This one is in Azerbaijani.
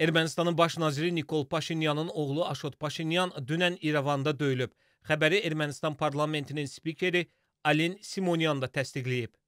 Ermənistanın baş naziri Nikol Paşinyanın oğlu Aşot Paşinyan dünən İrəvanda döyülüb. Xəbəri Ermənistan parlamentinin spikeri Alin Simonyan da təsdiqləyib.